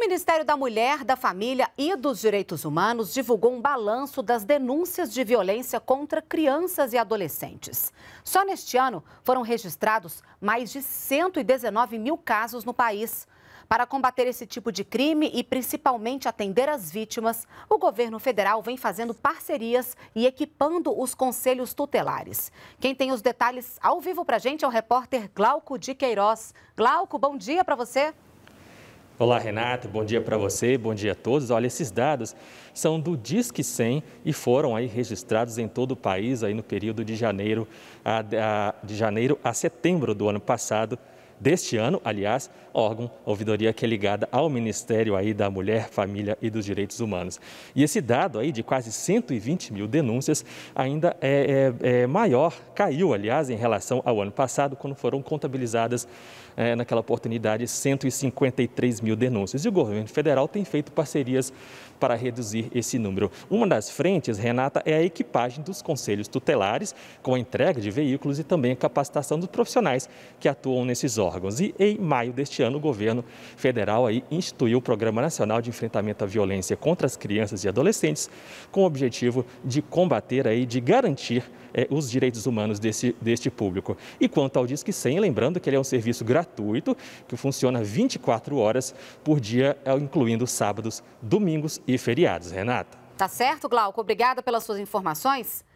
O Ministério da Mulher, da Família e dos Direitos Humanos divulgou um balanço das denúncias de violência contra crianças e adolescentes. Só neste ano foram registrados mais de 119 mil casos no país. Para combater esse tipo de crime e principalmente atender as vítimas, o governo federal vem fazendo parcerias e equipando os conselhos tutelares. Quem tem os detalhes ao vivo para a gente é o repórter Glauco de Queiroz. Glauco, bom dia para você. Olá, Renato, bom dia para você, bom dia a todos. Olha, esses dados são do Disque 100 e foram aí registrados em todo o país aí no período de janeiro a, a de janeiro a setembro do ano passado, deste ano, aliás, órgão, ouvidoria que é ligada ao Ministério aí da Mulher, Família e dos Direitos Humanos. E esse dado aí de quase 120 mil denúncias ainda é, é, é maior, caiu, aliás, em relação ao ano passado, quando foram contabilizadas é, naquela oportunidade 153 mil denúncias. E o governo federal tem feito parcerias para reduzir esse número. Uma das frentes, Renata, é a equipagem dos conselhos tutelares com a entrega de veículos e também a capacitação dos profissionais que atuam nesses órgãos órgãos. E em maio deste ano, o governo federal aí instituiu o Programa Nacional de Enfrentamento à Violência contra as Crianças e Adolescentes, com o objetivo de combater aí, de garantir é, os direitos humanos desse, deste público. E quanto ao Disque 100, lembrando que ele é um serviço gratuito, que funciona 24 horas por dia, eh, incluindo sábados, domingos e feriados. Renata. Tá certo, Glauco? Obrigada pelas suas informações.